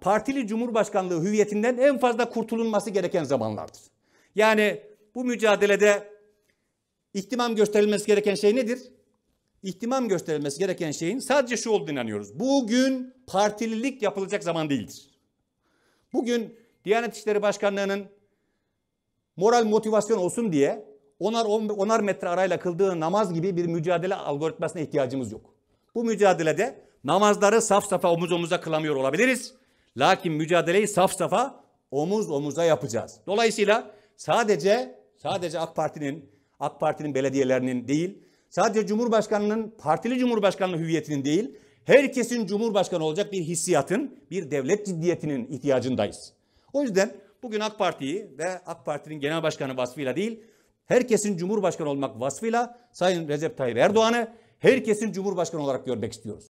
partili cumhurbaşkanlığı hüviyetinden en fazla kurtulunması gereken zamanlardır. Yani bu mücadelede ihtimam gösterilmesi gereken şey nedir? İhtimam gösterilmesi gereken şeyin sadece şu olduğunu inanıyoruz. Bugün partililik yapılacak zaman değildir. Bugün Diyanet İşleri Başkanlığı'nın moral motivasyon olsun diye onar, onar metre arayla kıldığı namaz gibi bir mücadele algoritmasına ihtiyacımız yok. Bu mücadelede namazları saf safa omuz omuza kılamıyor olabiliriz. Lakin mücadeleyi saf safa omuz omuza yapacağız. Dolayısıyla sadece sadece AK Parti'nin AK Parti'nin belediyelerinin değil, sadece Cumhurbaşkanının partili Cumhurbaşkanlığı hüviyetinin değil, herkesin Cumhurbaşkanı olacak bir hissiyatın, bir devlet ciddiyetinin ihtiyacındayız. O yüzden bugün AK Parti'yi ve AK Parti'nin genel başkanı vasfıyla değil, herkesin Cumhurbaşkanı olmak vasfıyla Sayın Recep Tayyip Erdoğan'ı herkesin Cumhurbaşkanı olarak görmek istiyoruz.